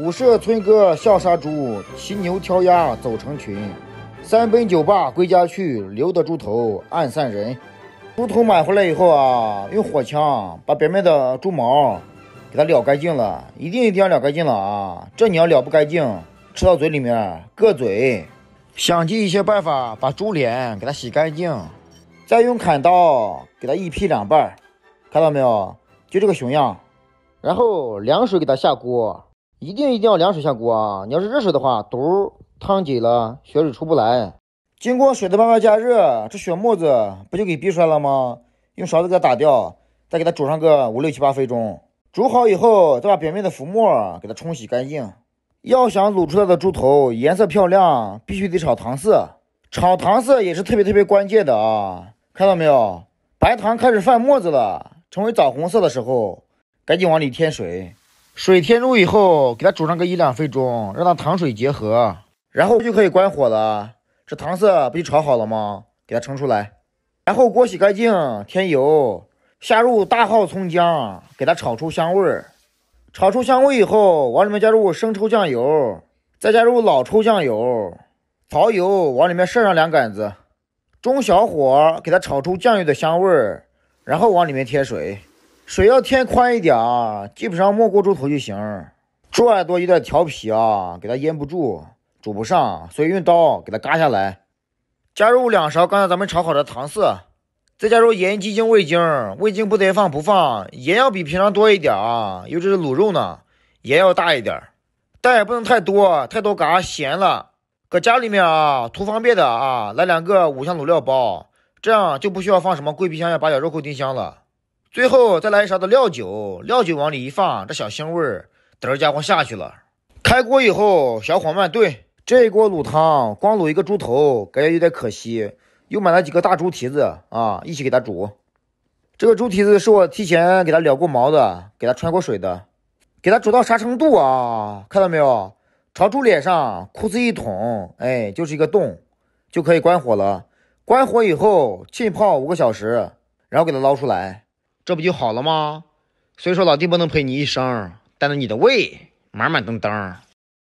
五社村歌笑杀猪，骑牛挑鸭走成群，三奔九罢归家去，留得猪头暗散人。猪头买回来以后啊，用火枪把表面的猪毛给它燎干净了，一定一定要燎干净了啊！这你要燎不干净，吃到嘴里面硌嘴。想尽一些办法把猪脸给它洗干净，再用砍刀给它一劈两半，看到没有？就这个熊样。然后凉水给它下锅。一定一定要凉水下锅啊！你要是热水的话，毒烫紧了，血水出不来。经过水的慢慢加热，这血沫子不就给逼出来了吗？用勺子给它打掉，再给它煮上个五六七八分钟。煮好以后，再把表面的浮沫给它冲洗干净。要想卤出来的猪头颜色漂亮，必须得炒糖色。炒糖色也是特别特别关键的啊！看到没有，白糖开始泛沫子了，成为枣红色的时候，赶紧往里添水。水添入以后，给它煮上个一两分钟，让它糖水结合，然后就可以关火了。这糖色不就炒好了吗？给它盛出来，然后锅洗干净，添油，下入大号葱姜，给它炒出香味儿。炒出香味以后，往里面加入生抽酱油，再加入老抽酱油，蚝油，往里面射上两杆子，中小火给它炒出酱油的香味儿，然后往里面添水。水要添宽一点啊，基本上没过猪头就行。猪耳朵有点调皮啊，给它淹不住，煮不上，所以用刀给它割下来。加入两勺刚才咱们炒好的糖色，再加入盐、鸡精、味精。味精不得放，不放。盐要比平常多一点啊，尤其是卤肉呢，盐要大一点，但也不能太多，太多嘎咸了。搁家里面啊，图方便的啊，来两个五香卤料包，这样就不需要放什么桂皮、香叶、八角、肉蔻、丁香了。最后再来一勺的料酒，料酒往里一放，这小腥味儿，嘚家伙下去了。开锅以后，小火慢炖。这锅卤汤光卤一个猪头，感觉有点可惜，又买了几个大猪蹄子啊，一起给它煮。这个猪蹄子是我提前给它撩过毛的，给它穿过水的，给它煮到啥程度啊？看到没有？朝猪脸上裤子一捅，哎，就是一个洞，就可以关火了。关火以后浸泡五个小时，然后给它捞出来。这不就好了吗？虽说，老弟不能陪你一生，但是你的胃满满当当。